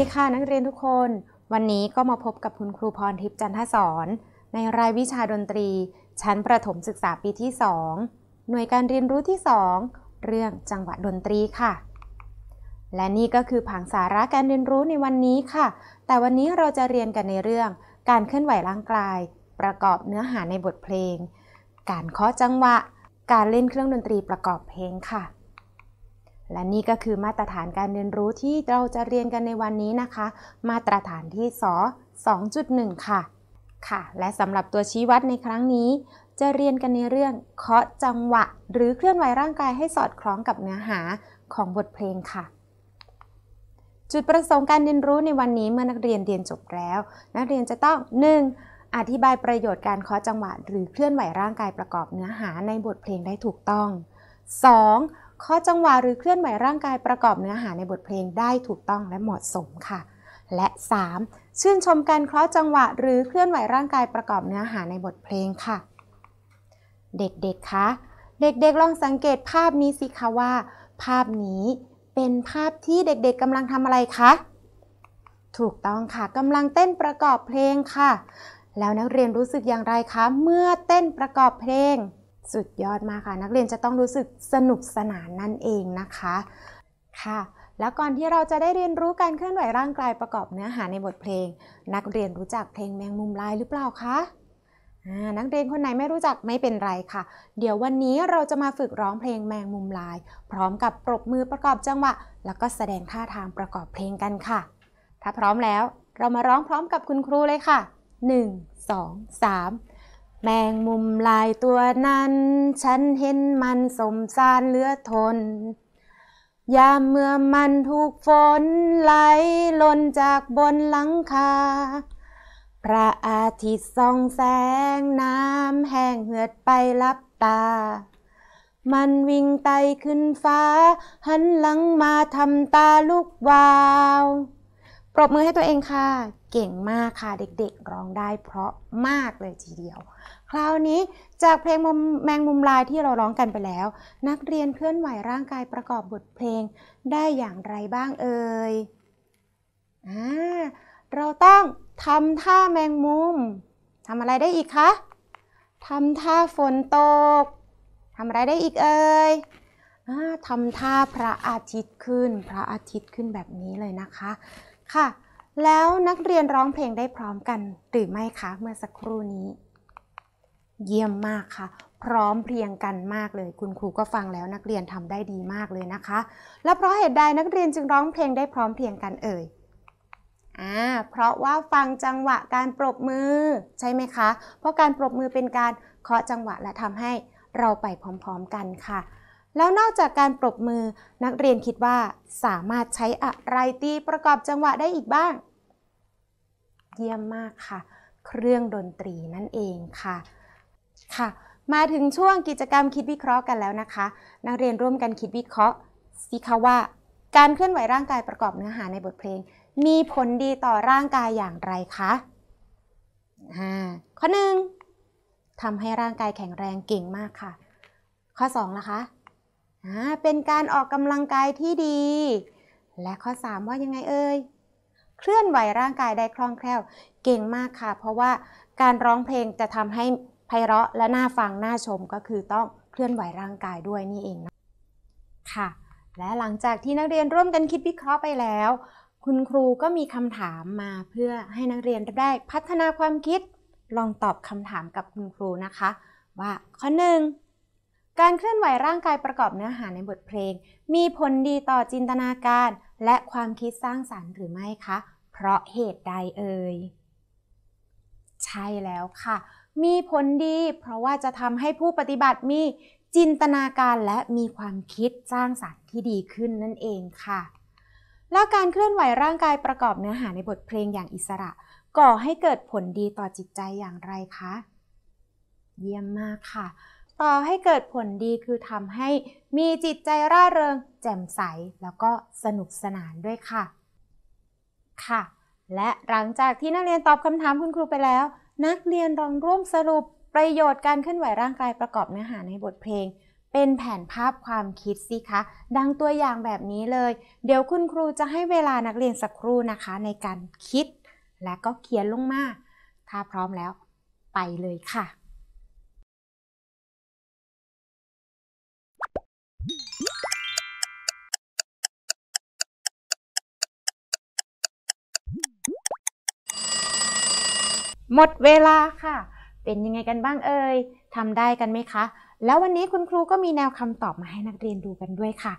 ีค่ะนักเรียนทุกคน วันนี้ก็มาพบกับคุณครูพรทิพย์จันทศรในรายวิชาดนตรี ชั้นประถมศึกษาปีที่ 2 หน่วยการเรียนรู้ที่ 2 เรื่องจังหวะดนตรีค่ะ และนี่ก็คือผังสาระการเรียนรู้ในวันนี้ค่ะ แต่วันนี้เราจะเรียนกันในเรื่องการเคลื่อนไหวร่างกาย ประกอบเนื้อหาในบทเพลง การเคาะจังหวะการเล่นเครื่องดนตรีประกอบเพลงค่ะและนี่ก็คือมาตรฐานการเรียนรู้ที่เราจะเรียนกันในวันนี้นะคะ มาตรฐานที่ส 2.1 ค่ะ ค่ะ และสำหรับตัวชี้วัดในครั้งนี้ จะเรียนกันในเรื่องเคาะจังหวะ หรือเคลื่อนไหวร่างกายให้สอดคล้องกับเนื้อหาของบทเพลงค่ะ จุดประสงค์การเรียนรู้ในวันนี้ เมื่อนักเรียนเรียนจบแล้ว นักเรียนจะต้อง 1. อธิบายประโยชน์การเคาะจังหวะ หรือเคลื่อนไหวร่างกายประกอบเนื้อหาในบทเพลงได้ถูกต้อง 2. ข้อจังหวะหรือเคลื่อนไหวร่างกายประกอบเนื้อหาในบทเพลงได้ถูกต้องและเหมาะสมค่ะ และ 3. ชื่นชมการเคล้าจังหวะหรือเคลื่อนไหวร่างกายประกอบเนื้อหาในบทเพลงค่ะ เด็กๆคะเด็กๆลองสังเกตภาพนี้สิคะว่า ภาพนี้เป็นภาพที่เด็กๆกำลังทำอะไรคะถูกต้องค่ะกำลังเต้นประกอบเพลงค่ะ แล้วนักเรียนรู้สึกอย่างไรคะ เมื่อเต้นประกอบเพลงสุดยอดมากค่ะนักเรียนจะต้องรู้สึกสนุกสนานนั่นเองนะคะค่ะ แล้วก่อนที่เราจะได้เรียนรู้การเคลื่อนไหวร่างกายประกอบเนื้อหาในบทเพลง นักเรียนรู้จักเพลงแมงมุมลายหรือเปล่าคะนักเรียนคนไหนไม่รู้จักไม่เป็นไรค่ะ เดี๋ยววันนี้เราจะมาฝึกร้องเพลงแมงมุมลาย พร้อมกับปรบมือประกอบจังหวะแล้วก็แสดงท่าทางประกอบเพลงกันค่ะ ถ้าพร้อมแล้ว เรามาร้องพร้อมกับคุณครูเลยค่ะ1 2 3แมงมุมลายตัวนั้น ฉันเห็นมันสมสารเลือทน ยามเมื่อมันถูกฝนไหลล่นจากบนหลังคาพระอาทิตย์ส่องแสงน้ำแห้งเหือดไปรับตา มันวิ่งไต่ขึ้นฟ้า หันหลังมาทำตาลูกวาว ปรบมือให้ตัวเองค่ะ เก่งมากค่ะเด็กๆร้องได้เพราะมากเลยทีเดียวคราวนี้จากเพลงแมงมุมลายที่เราร้องกันไปแล้ว นักเรียนเคลื่อนไหวร่างกายประกอบบทเพลงได้อย่างไรบ้างเอ่ยอ่าเราต้องทำท่าแมงมุม ทำอะไรได้อีกคะ ทำท่าฝนตก ทำอะไรได้อีกเอ่ยทำท่าพระอาทิตย์ขึ้น พระอาทิตย์ขึ้นแบบนี้เลยนะคะ ค่ะ แล้วนักเรียนร้องเพลงได้พร้อมกันหรือไม่คะเมื่อสักครู่นี้เยี่ยมมากค่ะ พร้อมเพรียงกันมากเลย คุณครู ก็ฟังแล้วนักเรียนทำได้ดีมากเลยนะคะ แล้วเพราะเหตุใดนักเรียนจึงร้องเพลงได้พร้อมเพรียงกันเอ่ยอ่าเพราะว่าฟังจังหวะการปรบมือใช่ไหมคะ เพราะการปรบมือเป็นการเคาะจังหวะและทำให้เราไปพร้อมๆกันค่ะ แล้วนอกจากการปรบมือนักเรียนคิดว่าสามารถใช้อะไรตีประกอบจังหวะได้อีกบ้าง เยี่ยมมากค่ะ เครื่องดนตรีนั่นเองค่ะค่ะมาถึงช่วงกิจกรรมคิดวิเคราะห์กันแล้วนะคะ นักเรียนร่วมกันคิดวิเคราะห์สิคะว่า การเคลื่อนไหวร่างกายประกอบเนื้อหาในบทเพลง มีผลดีต่อร่างกายอย่างไรคะข้อหนึ่งทำให้ร่างกายแข็งแรงเก่งมากค่ะ ข้อ2ละคะเป็นการออกกำลังกายที่ดี และข้อ3ว่ายังไงเอ่ย เคลื่อนไหวร่างกายได้คล่องแคล่ว เก่งมากค่ะ เพราะว่าการร้องเพลงจะทำให้ไพเราะและน่าฟังน่าชมก็คือต้องเคลื่อนไหวร่างกายด้วยนี่เองนะค่ะ และหลังจากที่นักเรียนร่วมกันคิดวิเคราะห์ไปแล้ว คุณครูก็มีคำถามมาเพื่อให้นักเรียนได้พัฒนาความคิดลองตอบคำถามกับคุณครูนะคะ ว่าข้อหนึ่งการเคลื่อนไหวร่างกายประกอบเนื้อหาในบทเพลง มีผลดีต่อจินตนาการ และความคิดสร้างสารรค์หรือไม่คะ เพราะเหตุใดเอ่ยใช่แล้วค่ะมีผลดีเพราะว่าจะทำให้ผู้ปฏิบัติมีจินตนาการและมีความคิดสร้างสารรค์ที่ดีขึ้นนั่นเองค่ะ แล้วการเคลื่อนไหวร่างกายประกอบเนื้อหาในบทเพลงอย่างอิสระ ก่อให้เกิดผลดีต่อจิตใจอย่างไรคะ เยี่ยมมากค่ะ ต่อให้เกิดผลดีคือทำให้มีจิตใจร่าเริง แจ่มใส แล้วก็สนุกสนานด้วยค่ะ ค่ะ และหลังจากที่นักเรียนตอบคำถามคุณครูไปแล้วนักเรียนลองร่วมสรุป ประโยชน์การเคลื่อนไหวร่างกายประกอบเนื้อหาในบทเพลง เป็นแผนภาพความคิดสิคะ ดังตัวอย่างแบบนี้เลย เดี๋ยวคุณครูจะให้เวลานักเรียนสักครู่นะคะในการคิดและก็เขียนลงมาถ้าพร้อมแล้วไปเลยค่ะหมดเวลาค่ะ เป็นยังไงกันบ้างเอ่ยทำได้กันไหมคะ แล้ววันนี้คุณครูก็มีแนวคำตอบมาให้นักเรียนดูกันด้วยค่ะ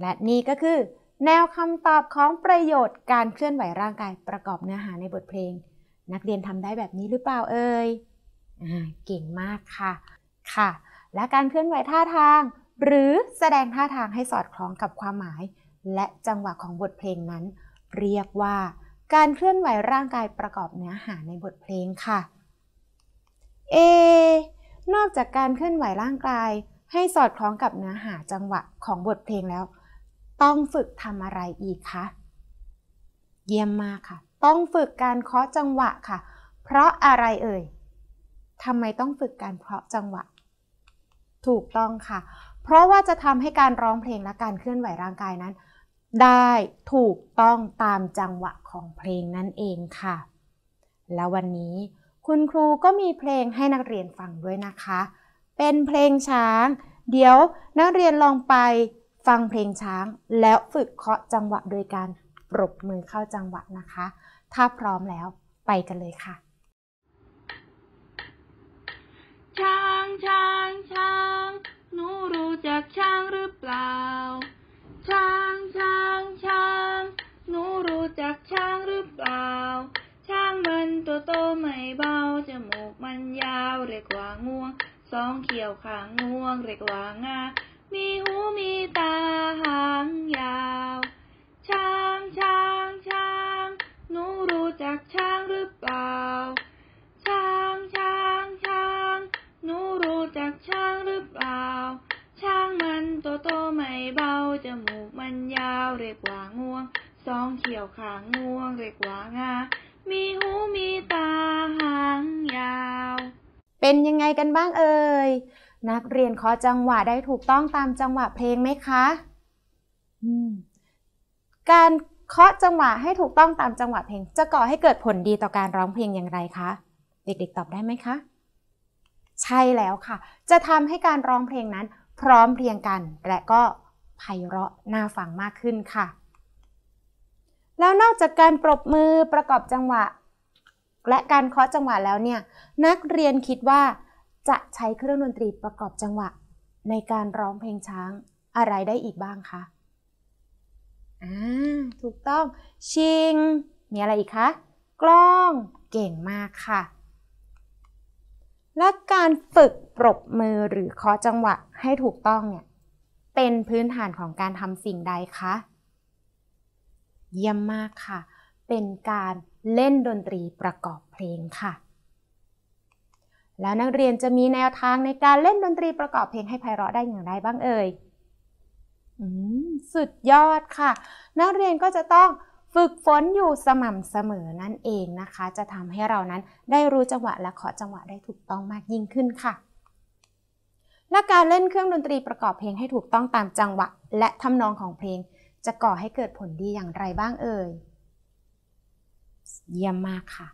และนี่ก็คือ แนวคำตอบของประโยชน์การเคลื่อนไหวร่างกายประกอบเนื้อหาในบทเพลง นักเรียนทำได้แบบนี้หรือเปล่าเอ่ยเก่งมากค่ะ ค่ะ และการเคลื่อนไหวท่าทาง หรือแสดงท่าทางให้สอดคล้องกับความหมายและจังหวะของบทเพลงนั้น เรียกว่าการเคลื่อนไหวร่างกายประกอบเนื้อหาในบทเพลงค่ะ A นอกจากการเคลื่อนไหวร่างกาย ให้สอดคล้องกับเนื้อหาจังหวะของบทเพลงแล้ว ต้องฝึกทำอะไรอีกคะ เยี่ยมมากค่ะ ต้องฝึกการเคาะจังหวะค่ะ เพราะอะไรเอ่ยทำไมต้องฝึกการเคาะจังหวะ ถูกต้องค่ะ เพราะว่าจะทำให้การร้องเพลงและการเคลื่อนไหวร่างกายนั้นได้ถูกต้องตามจังหวะของเพลงนั่นเองค่ะ และวันนี้คุณครูก็มีเพลงให้นักเรียนฟังด้วยนะคะ เป็นเพลงช้าง เดี๋ยวนักเรียนลองไปฟังเพลงช้างแล้วฝึกเคาะจังหวะโดยการปรบมือเข้าจังหวะนะคะ ถ้าพร้อมแล้วไปกันเลยค่ะ ช้าง ช้าง ช้าง หนูรู้จักช้างหรือเปล่าช้างช้างช้างหนูรู้จักช้างหรือเปล่าช้างมันตัวโตไม่เบาจมูกมันยาวเรียกว่างวง สองเขียวขางงวงเรียกว่างามีหูมีตาหางยาวช้างช้างช้างหนูรู้จักช้างหรือเปล่าช้างช้างช้างหนูรู้จักช้างหรือเปล่าช้างมันตัวโตไม่เบาจมูกันยาวเรียกว่างวงสองเขียวขางงวง เรียกว่างา มีหูมีตาหางยาว เป็นยังไงกันบ้างเอ่ยนักเรียนขอจังหวะได้ถูกต้องตามจังหวะเพลงไหมคะการเคาะจังหวะให้ถูกต้องตามจังหวะเพลง จะก่อให้เกิดผลดีต่อการร้องเพลงอย่างไรคะ เด็ก ๆตอบได้ไหมคะใช่แล้วค่ะ จะทำให้การร้องเพลงนั้นพร้อมเพรียงกัน และก็ไพเราะน่าฟังมากขึ้นค่ะ แล้วนอกจากการปรบมือประกอบจังหวะ และการเคาะจังหวะแล้วเนี่ย นักเรียนคิดว่าจะใช้เครื่องดนตรีประกอบจังหวะ ในการร้องเพลงช้างอะไรได้อีกบ้างคะอ่าถูกต้อง ชิง มีอะไรอีกคะ กล้อง เก่งมากค่ะ และการฝึกปรบมือหรือเคาะจังหวะให้ถูกต้องเนี่ยเป็นพื้นฐานของการทำสิ่งใดคะเยี่ยมมากค่ะ เป็นการเล่นดนตรีประกอบเพลงค่ะ แล้วนักเรียนจะมีแนวทางในการเล่นดนตรีประกอบเพลงให้ไพเราะได้อย่างไรบ้างเอ่ยสุดยอดค่ะ นักเรียนก็จะต้องฝึกฝนอยู่สม่ำเสมอนั่นเองนะคะ จะทำให้เรานั้นได้รู้จังหวะและขอจังหวะได้ถูกต้องมากยิ่งขึ้นค่ะและการเล่นเครื่องดนตรีประกอบเพลงให้ถูกต้องตามจังหวะ และทำนองของเพลง จะก่อให้เกิดผลดีอย่างไรบ้างเอ่ย เยี่ยมมากค่ะ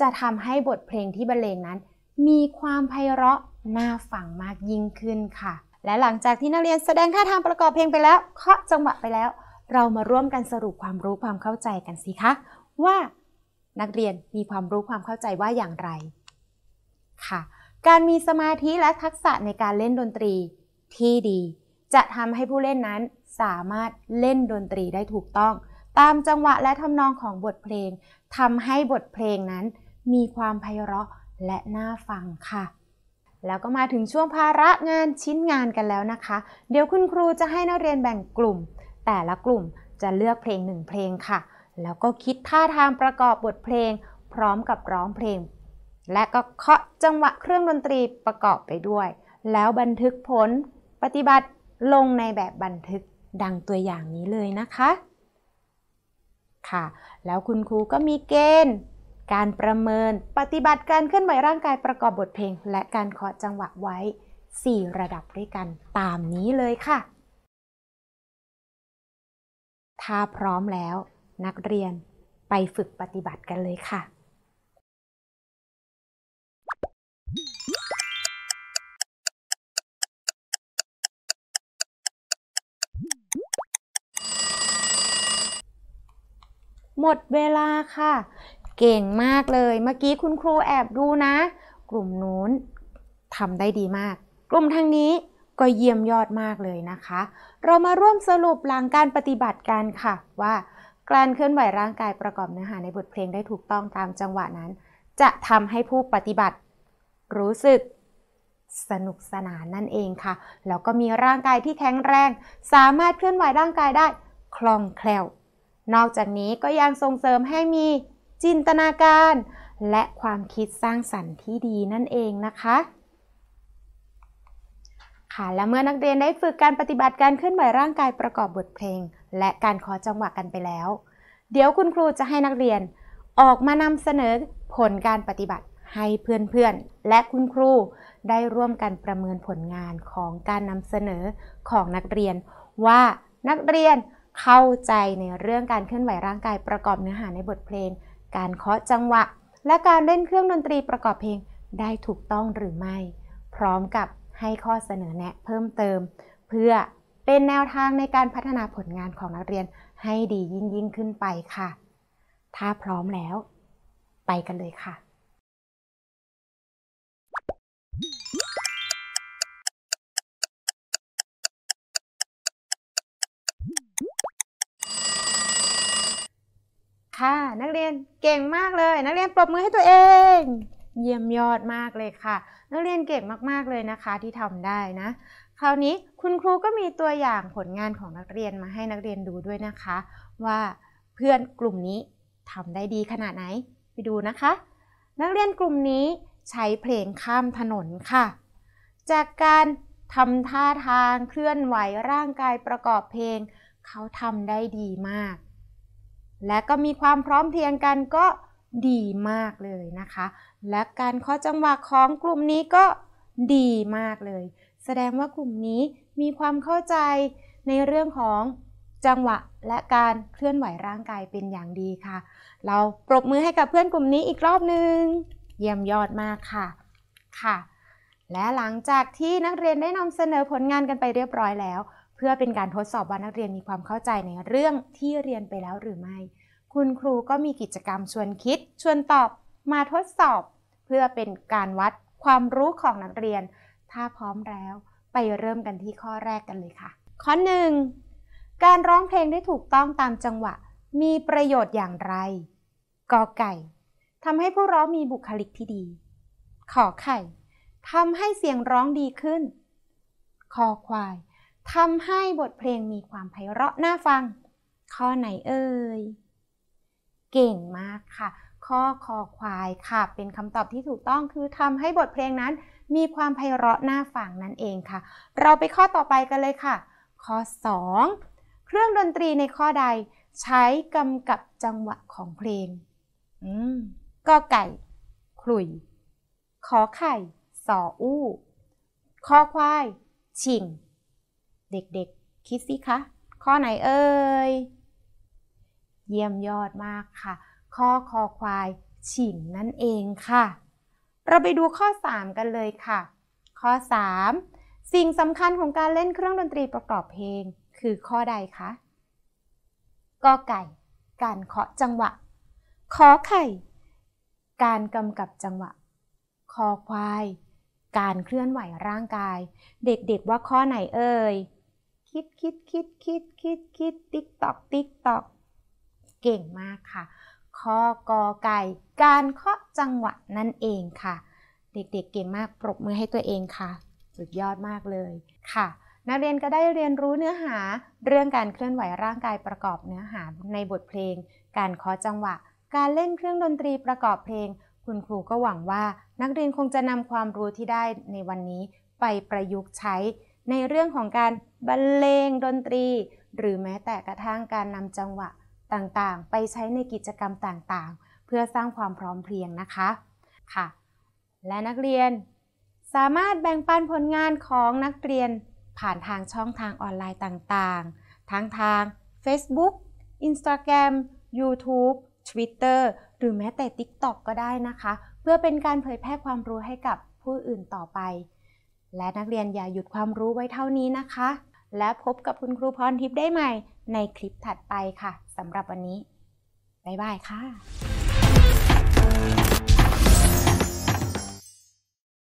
จะทำให้บทเพลงที่บรรเลงนั้นมีความไพเราะน่าฟังมากยิ่งขึ้นค่ะ และหลังจากที่นักเรียนแสดงท่าทางประกอบเพลงไปแล้วเคาะจังหวะไปแล้ว เรามาร่วมกันสรุปความรู้ความเข้าใจกันสิคะ ว่านักเรียนมีความรู้ความเข้าใจว่าอย่างไร ค่ะการมีสมาธิและทักษะในการเล่นดนตรีที่ดี จะทำให้ผู้เล่นนั้นสามารถเล่นดนตรีได้ถูกต้อง ตามจังหวะและทำนองของบทเพลงทำให้บทเพลงนั้น มีความไพเราะและน่าฟังค่ะแล้วก็มาถึงช่วงภาระงานชิ้นงานกันแล้วนะคะ เดี๋ยวคุณครูจะให้นักเรียนแบ่งกลุ่ม แต่ละกลุ่มจะเลือกเพลงหนึ่งเพลงค่ะ แล้วก็คิดท่าทางประกอบบทเพลง พร้อมกับร้องเพลงและก็เคาะจังหวะเครื่องดนตรีประกอบไปด้วย แล้วบันทึกผลปฏิบัติลงในแบบบันทึกดังตัวอย่างนี้เลยนะคะ ค่ะ แล้วคุณครูก็มีเกณฑ์ การประเมินปฏิบัติการเคลื่อนไหวร่างกายประกอบบทเพลง และการเคาะจังหวะไว้ 4 ระดับด้วยกันตามนี้เลยค่ะ ถ้าพร้อมแล้วนักเรียนไปฝึกปฏิบัติกันเลยค่ะหมดเวลาค่ะ เก่งมากเลยเมื่อกี้คุณครูแอบดูนะ กลุ่มนู้นทำได้ดีมาก กลุ่มทางนี้ก็เยี่ยมยอดมากเลยนะคะ เรามาร่วมสรุปหลังการปฏิบัติกันค่ะ ว่า การเคลื่อนไหวร่างกายประกอบเนื้อหาในบทเพลงได้ถูกต้องตามจังหวะนั้น จะทำให้ผู้ปฏิบัติ รู้สึกสนุกสนานนั่นเองค่ะ แล้วก็มีร่างกายที่แข็งแรง สามารถเคลื่อนไหวร่างกายได้ คล่องแคล่วนอกจากนี้ก็ยังส่งเสริมให้มีจินตนาการ และความคิดสร้างสรรค์ที่ดีนั่นเองนะคะ ค่ะและเมื่อนักเรียนได้ฝึกการปฏิบัติการเคลื่อนไหวร่างกายประกอบบทเพลง และการขอจังหวะกันไปแล้ว เดี๋ยวคุณครูจะให้นักเรียนออกมานำเสนอผลการปฏิบัติให้เพื่อนๆและคุณครู ได้ร่วมกันประเมินผลงานของการนำเสนอของนักเรียน ว่านักเรียนเข้าใจในเรื่องการเคลื่อนไหวร่างกายประกอบเนื้อหาในบทเพลง การเคาะจังหวะ และการเล่นเครื่องดนตรีประกอบเพลงได้ถูกต้องหรือไม่ พร้อมกับให้ข้อเสนอแนะเพิ่มเติม เพื่อเป็นแนวทางในการพัฒนาผลงานของนักเรียนให้ดียิ่งยิ่งขึ้นไปค่ะ ถ้าพร้อมแล้ว ไปกันเลยค่ะค่ะ นักเรียนเก่งมากเลย นักเรียนปรบมือให้ตัวเอง เยี่ยมยอดมากเลยค่ะ นักเรียนเก่งมากๆเลยนะคะที่ทำได้นะคราวนี้คุณครูก็มีตัวอย่างผลงานของนักเรียนมาให้นักเรียนดูด้วยนะคะ ว่าเพื่อนกลุ่มนี้ทำได้ดีขนาดไหน ไปดูนะคะ นักเรียนกลุ่มนี้ใช้เพลงข้ามถนนค่ะ จากการทำท่าทางเคลื่อนไหวร่างกายประกอบเพลง เขาทำได้ดีมากและก็มีความพร้อมเพียงกันก็ดีมากเลยนะคะ และการข้อจังหวะของกลุ่มนี้ก็ดีมากเลย แสดงว่ากลุ่มนี้มีความเข้าใจในเรื่องของจังหวะและการเคลื่อนไหวร่างกายเป็นอย่างดีค่ะ เราปรบมือให้กับเพื่อนกลุ่มนี้อีกรอบหนึ่งเยี่ยมยอดมากค่ะค่ะ และหลังจากที่นักเรียนได้นำเสนอผลงานกันไปเรียบร้อยแล้วเพื่อเป็นการทดสอบว่านักเรียนมีความเข้าใจในเรื่องที่เรียนไปแล้วหรือไม่ คุณครูก็มีกิจกรรมชวนคิด ชวนตอบมาทดสอบ เพื่อเป็นการวัดความรู้ของนักเรียน ถ้าพร้อมแล้วไปเริ่มกันที่ข้อแรกกันเลยค่ะ ข้อ1การร้องเพลงได้ถูกต้องตามจังหวะมีประโยชน์อย่างไรกอไก่ทำให้ผู้ร้องมีบุคลิกที่ดีขอไข่ทำให้เสียงร้องดีขึ้นคอควายทำให้บทเพลงมีความไพเราะน่าฟัง ข้อไหนเอ่ย เก่งมากค่ะ ข้อคอควายค่ะ เป็นคำตอบที่ถูกต้องคือทำให้บทเพลงนั้น มีความไพเราะน่าฟังนั่นเองค่ะ เราไปข้อต่อไปกันเลยค่ะ ข้อ 2 เครื่องดนตรีในข้อใด ใช้กำกับจังหวะของเพลง อืมก็ไก่ขลุ่ยขอไข่ สออู้คอควายชิงเด็กๆคิดสิคะ ข้อไหนเอ่ย เยี่ยมยอดมากค่ะ ข้อคอควาย ฉิ่งนั่นเองค่ะ เราไปดูข้อ 3 กันเลยค่ะ ข้อ 3 สิ่งสำคัญของการเล่นเครื่องดนตรีประกอบเพลงคือข้อใดคะกอไก่ การเคาะจังหวะขอไข่ การกำกับจังหวะ คอควาย การเคลื่อนไหวร่างกาย เด็กๆว่าข้อไหนเอ่ยคิดคิดคิดคิดคิดคิดติ๊กตอกติ๊กตอกเก่งมากค่ะ คอกอไก่ การเคาะจังหวะนั่นเองค่ะ เด็กๆเเก่งมากปรบมือให้ตัวเองค่ะสุดยอดมากเลยค่ะ นักเรียนก็ได้เรียนรู้เนื้อหา เรื่องการเคลื่อนไหวร่างกายประกอบเนื้อหาในบทเพลง การเคาะจังหวะ การเล่นเครื่องดนตรีประกอบเพลง คุณครูก็หวังว่านักเรียนคงจะนำความรู้ที่ได้ในวันนี้ไปประยุกต์ใช้ในเรื่องของการบรรเลงดนตรี หรือแม้แต่กระทั่งการนำจังหวะต่างๆ ไปใช้ในกิจกรรมต่างๆ เพื่อสร้างความพร้อมเพรียงนะคะค่ะและนักเรียน สามารถแบ่งปันผลงานของนักเรียน ผ่านทางช่องทางออนไลน์ต่างๆ ทั้งทาง Facebook Instagram YouTube Twitter หรือแม้แต่ TikTok ก็ได้นะคะ เพื่อเป็นการเผยแพร่ความรู้ให้กับผู้อื่นต่อไปและนักเรียนอย่าหยุดความรู้ไว้เท่านี้นะคะ และพบกับคุณครูพรทิพย์ได้ใหม่ในคลิปถัดไปค่ะสำหรับวันนี้ บ๊ายบายค่ะ